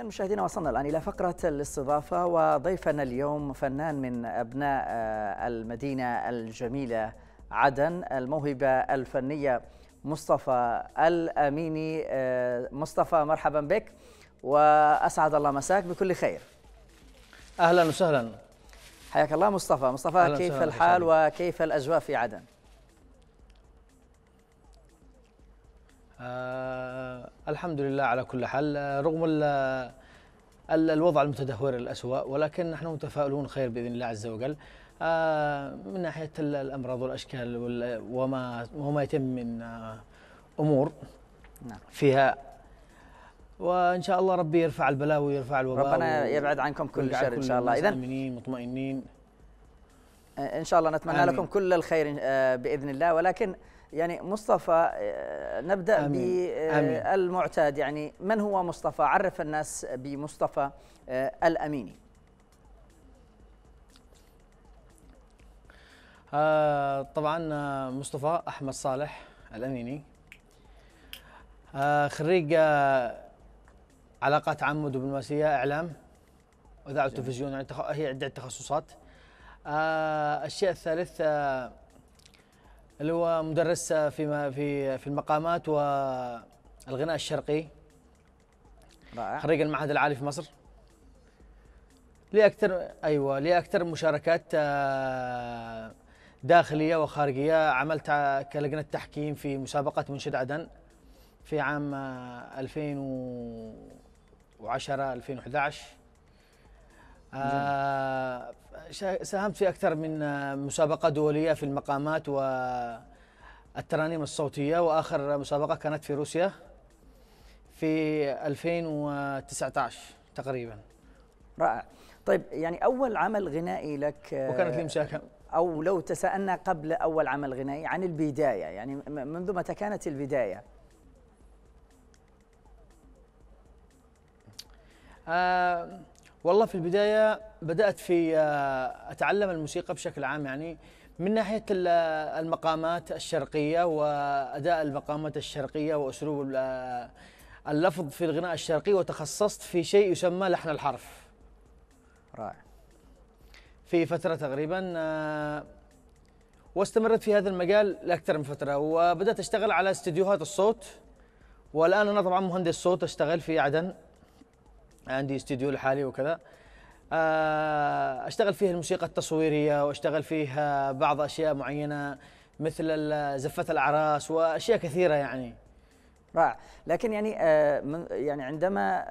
إذا مشاهدينا وصلنا الآن إلى فقرة الاستضافة وضيفنا اليوم فنان من أبناء آه، المدينة الجميلة عدن الموهبة الفنية مصطفى الأميني آه، مصطفى مرحبا بك وأسعد الله مساك بكل خير أهلا وسهلا حياك الله مصطفى مصطفى كيف الحال وكيف الأجواء في عدن الحمد لله على كل حال آه، رغم آه، الوضع المتدهور الأسوأ ولكن نحن متفائلون خير بإذن الله عز وجل آه، من ناحية الأمراض والأشكال وما وما يتم من أمور نعم. فيها وان شاء الله ربي يرفع البلاء ويرفع الوباء ربنا يبعد عنكم كل شر ان شاء الله اذا مطمئنين مطمئنين ان شاء الله نتمنى آمين. لكم كل الخير باذن الله ولكن يعني مصطفى آه، نبدا بالمعتاد آه، يعني من هو مصطفى عرف الناس بمصطفى آه، الاميني آه طبعا مصطفى احمد صالح الاميني آه خريج آه علاقات عامه ودبلوماسيه اعلام اذاعه وتلفزيون يعني هي عده تخصصات الشيء الثالث اللي هو مدرس في في في المقامات والغناء الشرقي رائع خريج المعهد العالي في مصر لي اكثر ايوه لي اكثر مشاركات آه، داخليه وخارجيه عملت كلجنه تحكيم في مسابقه منشد عدن في عام 2010 آه، 2011 آه ساهمت في أكثر من آه، مسابقة دولية في المقامات والترانيم الصوتية وآخر مسابقة كانت في روسيا في 2019 تقريبا رائع طيب يعني أول عمل غنائي لك آه، وكانت لي مشاكل أو لو تسألنا قبل أول عمل غنائي عن البداية يعني منذ متى كانت البداية آه والله في البداية بدأت في آه، أتعلم الموسيقى بشكل عام يعني من ناحية آه، المقامات الشرقية وأداء المقامات الشرقية وأسلوب آه، اللفظ في الغناء الشرقي وتخصصت في شيء يسمى لحن الحرف رائع في فترة تقريبا واستمرت في هذا المجال لأكثر من فترة وبدأت أشتغل على استديوهات الصوت والآن أنا طبعا مهندس صوت أشتغل في عدن عندي استديو لحالي وكذا آه، اشتغل فيه الموسيقى التصويريه واشتغل فيه آه، بعض اشياء معينه مثل زفه الاعراس واشياء كثيره يعني رائع لكن يعني آه، يعني عندما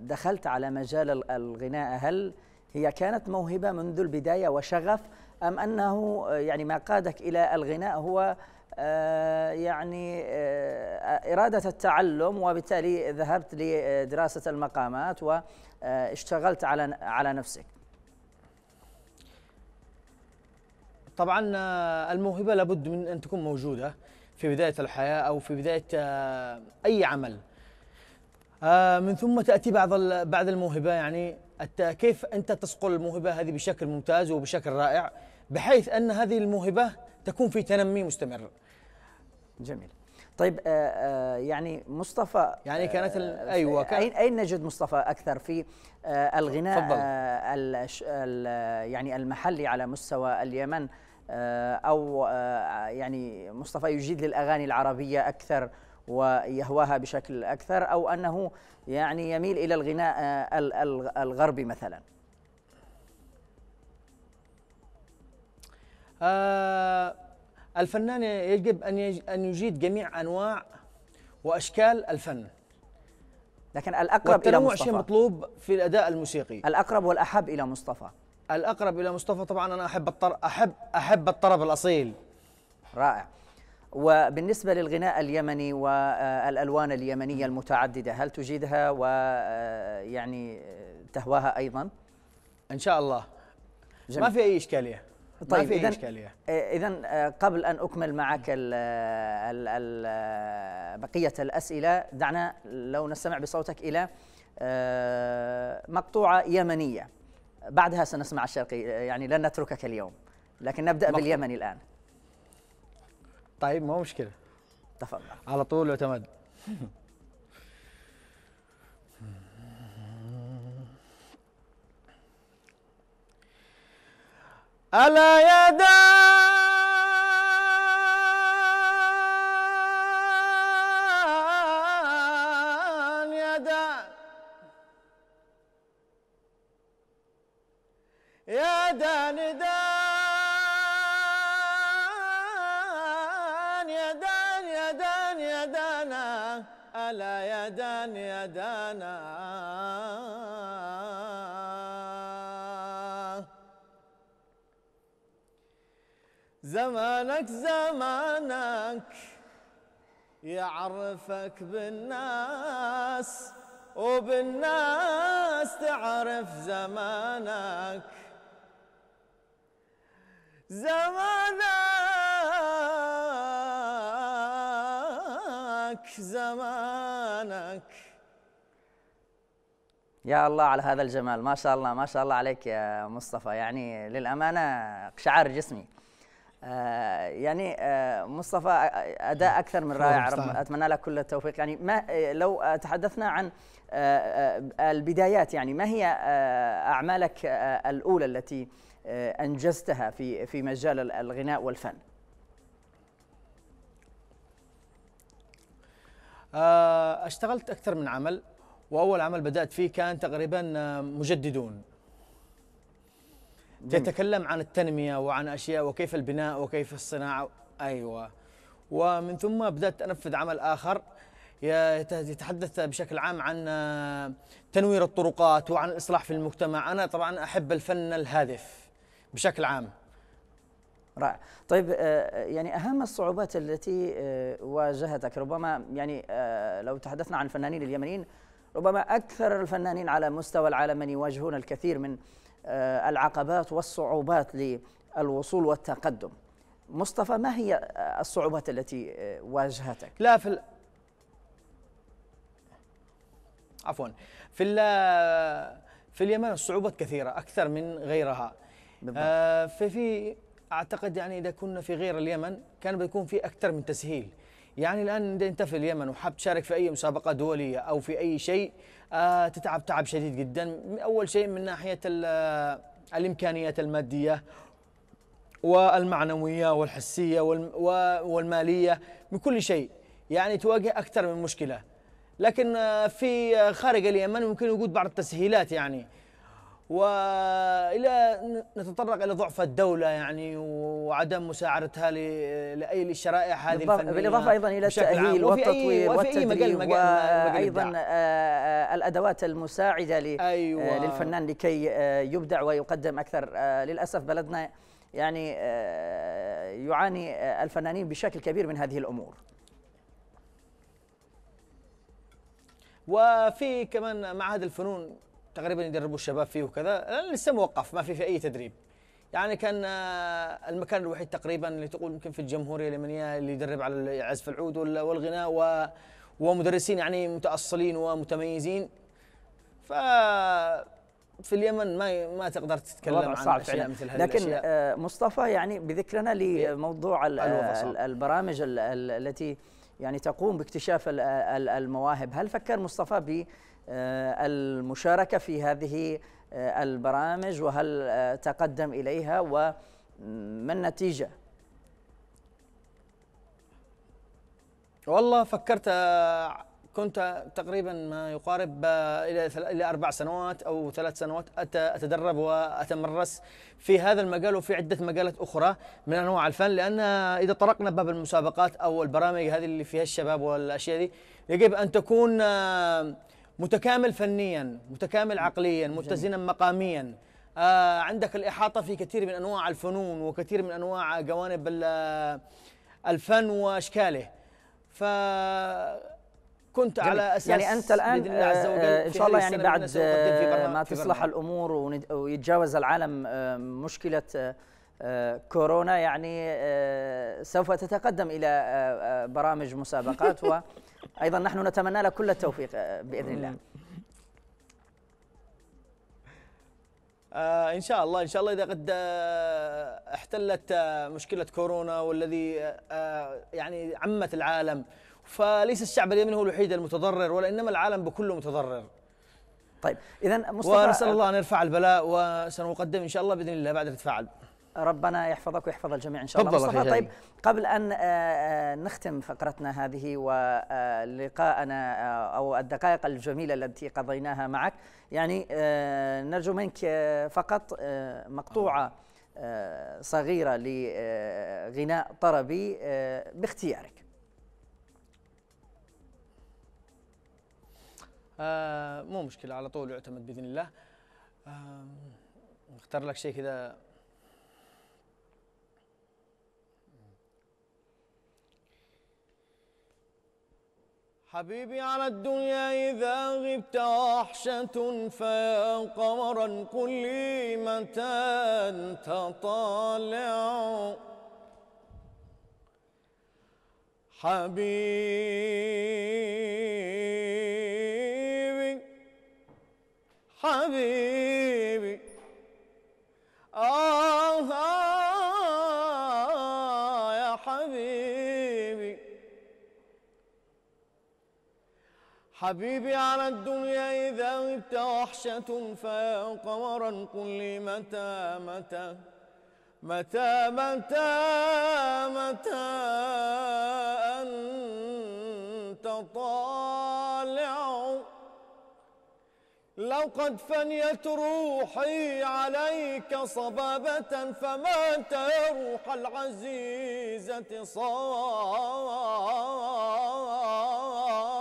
دخلت على مجال الغناء هل هي كانت موهبه منذ البدايه وشغف ام انه يعني ما قادك الى الغناء هو آه، يعني آه، إرادة التعلم وبالتالي ذهبت لدراسة المقامات واشتغلت على على نفسك طبعا آه، الموهبة لابد من أن تكون موجودة في بداية الحياة أو في بداية أي عمل من ثم تأتي بعض بعد الموهبة يعني كيف أنت تسقل الموهبة هذه بشكل ممتاز وبشكل رائع بحيث أن هذه الموهبة تكون في تنمي مستمر جميل طيب آه، آه، يعني مصطفى يعني آه، كانت ايوه كان اين اين نجد مصطفى اكثر في الغناء الـ يعني المحلي على مستوى اليمن او يعني مصطفى يجيد للاغاني العربيه اكثر ويهواها بشكل اكثر او انه يعني يميل الى الغناء الغربي مثلا آه الفنان يجب أن أن يجيد جميع أنواع وأشكال الفن لكن الأقرب إلى مصطفى شيء مطلوب في الأداء الموسيقي الأقرب والأحب إلى مصطفى الأقرب إلى مصطفى طبعا أنا أحب الطر أحب أحب الطرب الأصيل رائع وبالنسبة للغناء اليمني والألوان اليمنية المتعددة هل تجيدها ويعني آه، تهواها أيضا؟ إن شاء الله جميل. ما في أي إشكالية طيب ما في اشكاليه آه، اذا آه، قبل ان اكمل معك الـ الـ الـ آه، بقيه الاسئله دعنا لو نستمع بصوتك الى مقطوعه يمنيه بعدها سنسمع الشرقي يعني لن نتركك اليوم لكن نبدا مقطوع. باليمني الان طيب مو مشكله تفضل على طول وتمد ألا دان يا يدان يدان دان يا يدان ألا يا دان زمانك زمانك يعرفك بالناس وبالناس تعرف زمانك زمانك زمانك يا الله على هذا الجمال ما شاء الله ما شاء الله عليك يا مصطفى يعني للأمانة شعر جسمي آه، يعني آه، مصطفى اداء اكثر من رائع اتمنى لك كل التوفيق يعني ما لو تحدثنا عن آه، البدايات يعني ما هي اعمالك الاولى التي انجزتها في في مجال الغناء والفن اشتغلت اكثر من عمل واول عمل بدات فيه كان تقريبا مجددون يتكلم عن التنميه وعن اشياء وكيف البناء وكيف الصناعه ايوه ومن ثم بدات انفذ عمل اخر يتحدث بشكل عام عن تنوير الطرقات وعن الاصلاح في المجتمع انا طبعا احب الفن الهادف بشكل عام رائع طيب آه، يعني أهم الصعوبات التي آه، واجهتك ربما يعني آه، لو تحدثنا عن الفنانين اليمنيين ربما أكثر الفنانين على مستوى العالم من يواجهون الكثير من آه، العقبات والصعوبات للوصول والتقدم مصطفى ما هي آه، الصعوبات التي آه، واجهتك؟ لا في ال... عفوا في ال... في اليمن الصعوبات كثيرة أكثر من غيرها آه في في أعتقد يعني إذا كنا في غير اليمن كان بيكون في أكثر من تسهيل يعني الان انت في اليمن وحاب تشارك في اي مسابقه دوليه او في اي شيء آه، تتعب تعب شديد جدا اول شيء من ناحيه آه، الامكانيات الماديه والمعنويه والحسيه والماليه من كل شيء يعني تواجه اكثر من مشكله لكن آه، في خارج اليمن ممكن وجود بعض التسهيلات يعني والى نتطرق الى ضعف الدوله يعني وعدم مساعدتها لاي الشرائح هذه الفنيه بالاضافه ايضا الى التاهيل والتطوير والتدريب وايضا آه، آه، الادوات المساعده أيوة آه، للفنان لكي يبدع ويقدم اكثر للاسف بلدنا يعني يعاني الفنانين بشكل كبير من هذه الامور وفي كمان معهد الفنون تقريبا يدربوا الشباب فيه وكذا لسه موقف ما في في اي تدريب يعني كان آه، المكان الوحيد تقريبا اللي تقول يمكن في الجمهوريه اليمنيه اللي يدرب على عزف العود والغناء و ومدرسين يعني متاصلين ومتميزين ف في اليمن ما ما تقدر تتكلم عن صعب اشياء مثل هذه لكن الأشياء. آه، مصطفى يعني بذكرنا إيه. لموضوع البرامج التي يعني تقوم باكتشاف المواهب هل فكر مصطفى آه، المشاركة في هذه آه، البرامج وهل آه، تقدم إليها وما النتيجة والله فكرت كنت تقريبا ما يقارب الى الى اربع سنوات او ثلاث سنوات اتدرب واتمرس في هذا المجال وفي عده مجالات اخرى من انواع الفن لان اذا طرقنا باب المسابقات او البرامج هذه اللي فيها الشباب والاشياء دي يجب ان تكون متكامل فنيا متكامل عقليا متزنا مقاميا آه عندك الإحاطة في كثير من أنواع الفنون وكثير من أنواع جوانب الفن وأشكاله ف كنت على اساس يعني انت الان باذن الله عز آه، وجل ان شاء الله يعني بعد آه، ما تصلح الامور ويتجاوز العالم آه، مشكله كورونا يعني سوف تتقدم الى برامج مسابقات و ايضا نحن نتمنى لك كل التوفيق آه، باذن الله آه ان شاء الله ان شاء الله اذا قد آه، احتلت آه، مشكله كورونا والذي آه يعني عمت العالم فليس الشعب اليمني هو الوحيد المتضرر ولا انما العالم بكله متضرر طيب اذا مصطفى ونسال الله ان يرفع البلاء وسنقدم ان شاء الله باذن الله بعد التفاعل ربنا يحفظك ويحفظ الجميع ان شاء الله مصطفى طيب قبل ان آه، آه، نختم فقرتنا هذه ولقاءنا آه، او الدقائق الجميله التي قضيناها معك يعني نرجو منك فقط مقطوعه صغيره لغناء طربي باختيارك آه مو مشكلة على طول يعتمد بإذن الله آه نختار لك شيء كذا حبيبي على الدنيا إذا غبت وحشة فيا قمرا قل لي متى أنت طالع حبيبي حبيبي على الدنيا إذا غبت وحشة فيا قمرا قل لي متى متى متى متى متى أنت طالع لو قد فنيت روحي عليك صبابة فمات يا روح العزيزة صار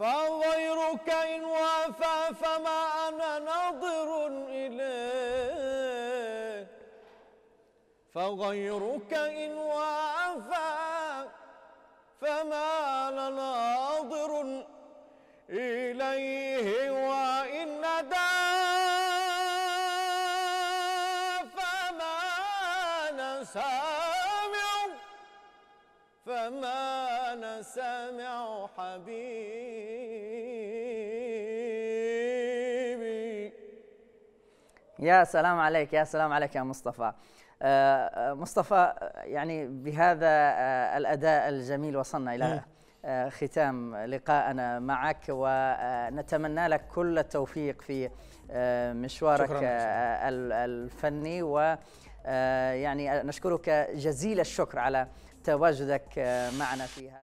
فغيرك إن وافى فما أنا ناظر إليك فغيرك إن وافى فما أنا ناظر إليه وإن ندى فما أنا سامع فما أنا سامع يا سلام عليك يا سلام عليك يا مصطفى آه، آه، مصطفى يعني بهذا آه، الاداء الجميل وصلنا الى ختام لقاءنا معك ونتمنى لك كل التوفيق في مشوارك الفني و يعني نشكرك جزيل الشكر على تواجدك معنا فيها